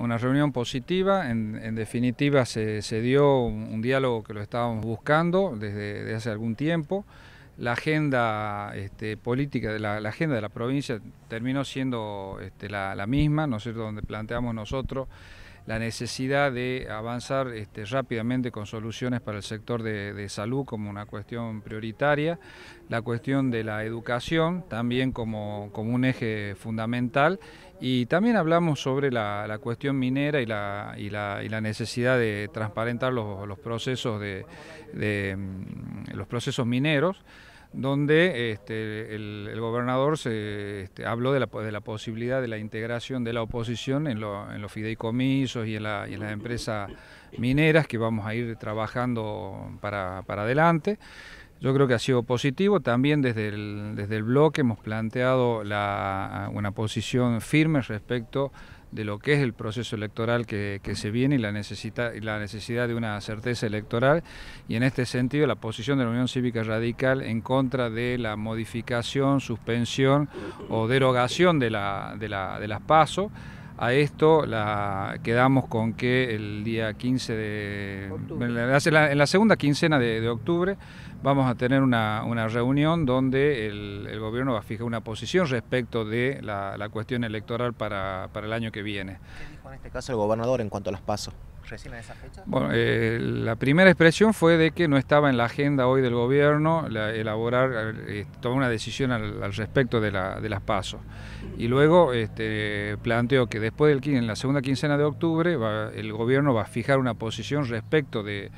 Una reunión positiva, en, definitiva se, dio un, diálogo que lo estábamos buscando desde, hace algún tiempo. La agenda este, política, de la, agenda de la provincia terminó siendo este, la, misma, ¿no es cierto?, donde planteamos nosotros la necesidad de avanzar este, rápidamente con soluciones para el sector de, salud como una cuestión prioritaria, la cuestión de la educación también como, un eje fundamental y también hablamos sobre la, cuestión minera y la, y, la, y la, necesidad de transparentar los, procesos de, de mm, los procesos mineros donde este, el, gobernador se, este, habló de la, posibilidad de la integración de la oposición en, los fideicomisos y en, las empresas mineras que vamos a ir trabajando para, adelante. Yo creo que ha sido positivo. También desde el, desde el bloque hemos planteado una posición firme respecto de lo que es el proceso electoral que, se viene y la, necesita, y la necesidad de una certeza electoral. Y en este sentido, la posición de la Unión Cívica Radical en contra de la modificación, suspensión o derogación de, la, de, la, de las PASO a esto. La, quedamos con que el día 15 de... En la, en la, segunda quincena de, octubre vamos a tener una, reunión donde el, gobierno va a fijar una posición respecto de la, cuestión electoral para, el año que viene. ¿Qué dijo en este caso el gobernador en cuanto a las pasos? Bueno, eh, la primera expresión fue de que no estaba en la agenda hoy del gobierno elaborar, eh, tomar una decisión al, respecto de, las pasos. Y luego este, planteó que después del en la segunda quincena de octubre el gobierno va a fijar una posición respecto de,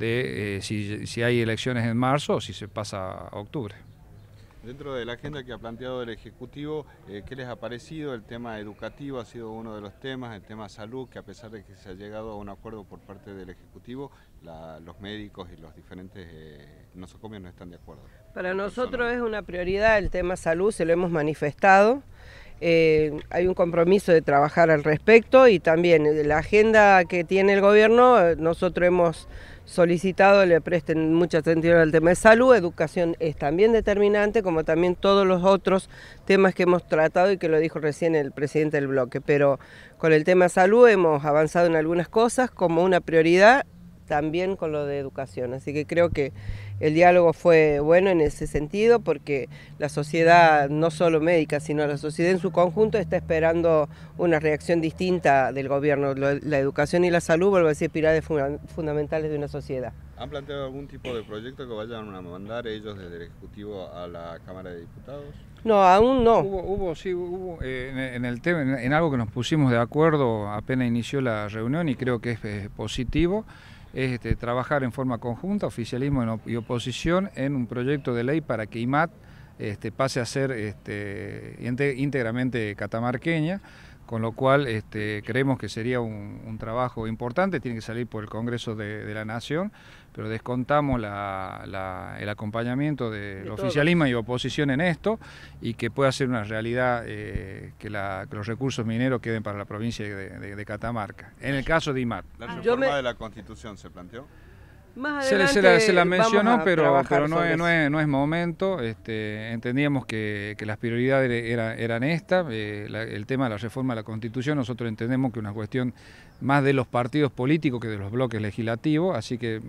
eh, si, si hay elecciones en marzo o si se pasa a octubre. Dentro de la agenda que ha planteado el Ejecutivo, eh, ¿qué les ha parecido? El tema educativo ha sido uno de los temas, el tema salud, que a pesar de que se ha llegado a un acuerdo por parte del Ejecutivo, los médicos y los diferentes eh, nosocomios no están de acuerdo. Para nosotros es una prioridad el tema salud, se lo hemos manifestado. Eh, hay un compromiso de trabajar al respecto y también la agenda que tiene el gobierno, nosotros hemos solicitado le presten mucha atención al tema de salud, educación es también determinante, como también todos los otros temas que hemos tratado y que lo dijo recién el presidente del bloque, pero con el tema salud hemos avanzado en algunas cosas como una prioridad también con lo de educación. Así que creo que el diálogo fue bueno en ese sentido porque la sociedad, no solo médica, sino la sociedad en su conjunto está esperando una reacción distinta del gobierno. La educación y la salud, vuelvo a decir, pilares fundamentales de una sociedad. ¿Han planteado algún tipo de proyecto que vayan a mandar ellos desde el Ejecutivo a la Cámara de Diputados? No, aún no. Hubo, sí, hubo eh, en, algo que nos pusimos de acuerdo apenas inició la reunión y creo que es eh, positivo es este, trabajar en forma conjunta, oficialismo y oposición, en un proyecto de ley para que IMAT este, pase a ser este, íntegramente catamarqueña con lo cual este, creemos que sería un, trabajo importante, tiene que salir por el Congreso de, la Nación, pero descontamos el acompañamiento del oficialismo y oposición en esto y que pueda ser una realidad eh, que, los recursos mineros queden para la provincia de, Catamarca, en el caso de IMAR. ¿La ah, reforma de la Constitución se planteó? se, la, mencionó, pero, no, es, momento. Este, entendíamos que, las prioridades era, eran estas. Eh, el tema de la reforma de la Constitución, nosotros entendemos que es una cuestión más de los partidos políticos que de los bloques legislativos, así que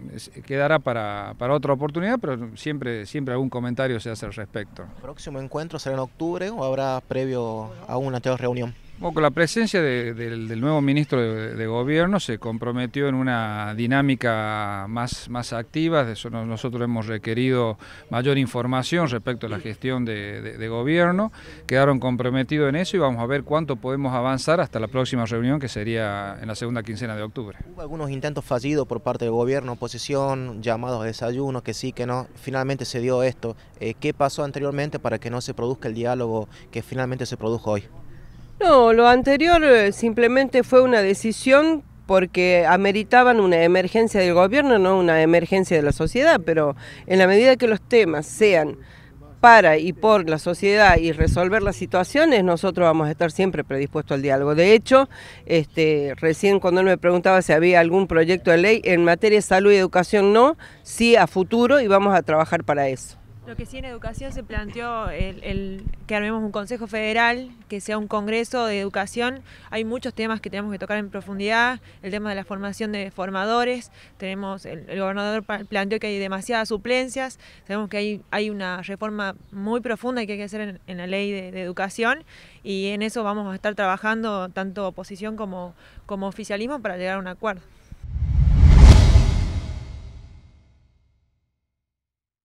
quedará para, otra oportunidad, pero siempre, siempre algún comentario se hace al respecto. ¿El próximo encuentro será en octubre o habrá previo a una reunión? Bueno, con la presencia del nuevo ministro de, Gobierno se comprometió en una dinámica más, más activa, nosotros hemos requerido mayor información respecto a la gestión de, Gobierno, quedaron comprometidos en eso y vamos a ver cuánto podemos avanzar hasta la próxima reunión que sería en la segunda quincena de octubre. Hubo algunos intentos fallidos por parte del Gobierno, oposición, llamados a desayunos, que sí, que no, finalmente se dio esto. Eh, ¿Qué pasó anteriormente para que no se produzca el diálogo que finalmente se produjo hoy? No, lo anterior eh, simplemente fue una decisión porque ameritaban una emergencia del gobierno, no una emergencia de la sociedad, pero en la medida que los temas sean para y por la sociedad y resolver las situaciones, nosotros vamos a estar siempre predispuestos al diálogo. De hecho, este, recién cuando él me preguntaba si había algún proyecto de ley en materia de salud y educación, no, sí a futuro y vamos a trabajar para eso. Lo que sí en educación se planteó el, que armemos un Consejo Federal, que sea un Congreso de Educación. Hay muchos temas que tenemos que tocar en profundidad, el tema de la formación de formadores, tenemos el, gobernador planteó que hay demasiadas suplencias, sabemos que hay, hay una reforma muy profunda que hay que hacer en, la ley de, educación y en eso vamos a estar trabajando tanto oposición como, como oficialismo para llegar a un acuerdo.